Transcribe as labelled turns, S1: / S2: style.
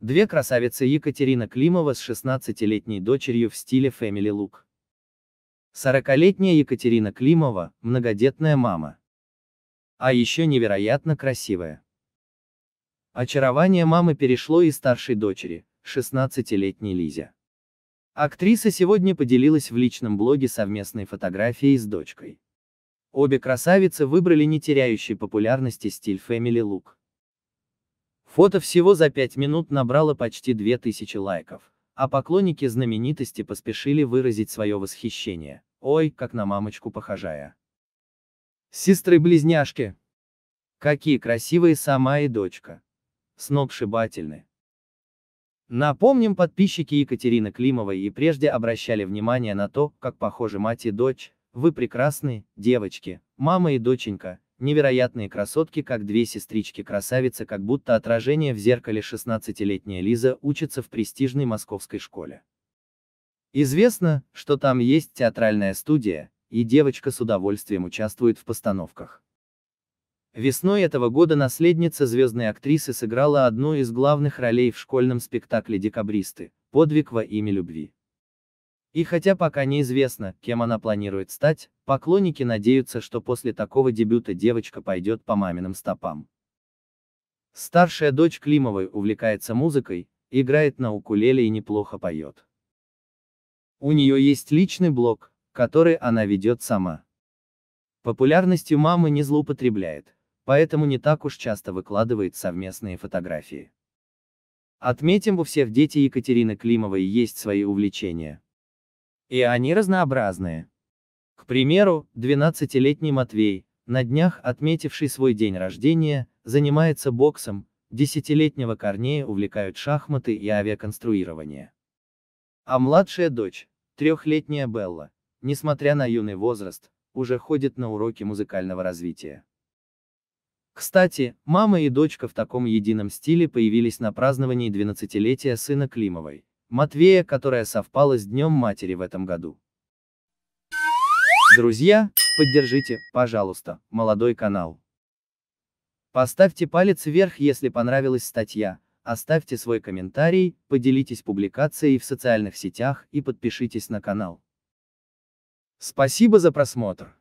S1: Две красавицы Екатерина Климова с 16-летней дочерью в стиле Family Look. 40-летняя Екатерина Климова, многодетная мама. А еще невероятно красивая. Очарование мамы перешло и старшей дочери, 16-летней Лизе. Актриса сегодня поделилась в личном блоге совместной фотографией с дочкой. Обе красавицы выбрали не теряющий популярности стиль Family Look. Фото всего за 5 минут набрало почти 2000 лайков, а поклонники знаменитости поспешили выразить свое восхищение. Ой, как на мамочку похожая. Сестры-близняшки. Какие красивые сама и дочка. Сногсшибательны. Напомним, подписчики Екатерины Климовой и прежде обращали внимание на то, как похожи мать и дочь. Вы прекрасные, девочки, мама и доченька, невероятные красотки, как две сестрички-красавицы, как будто отражение в зеркале 16-летняя Лиза учится в престижной московской школе. Известно, что там есть театральная студия, и девочка с удовольствием участвует в постановках. Весной этого года наследница звездной актрисы сыграла одну из главных ролей в школьном спектакле «Декабристы. Подвиг во имя любви». И хотя пока неизвестно, кем она планирует стать, поклонники надеются, что после такого дебюта девочка пойдет по маминым стопам. Старшая дочь Климовой увлекается музыкой, играет на укулеле и неплохо поет. У нее есть личный блог, который она ведет сама. Популярностью мамы не злоупотребляет, поэтому не так уж часто выкладывает совместные фотографии. Отметим, у всех дети Екатерины Климовой есть свои увлечения. И они разнообразные. К примеру, 12-летний Матвей, на днях отметивший свой день рождения, занимается боксом, десятилетнего Корнея увлекают шахматы и авиаконструирование. А младшая дочь, трехлетняя Белла, несмотря на юный возраст, уже ходит на уроки музыкального развития. Кстати, мама и дочка в таком едином стиле появились на праздновании 12-летия сына Климовой, Матвея, которая совпала с Днем Матери в этом году. Друзья, поддержите, пожалуйста, молодой канал. Поставьте палец вверх, если понравилась статья, оставьте свой комментарий, поделитесь публикацией в социальных сетях и подпишитесь на канал. Спасибо за просмотр.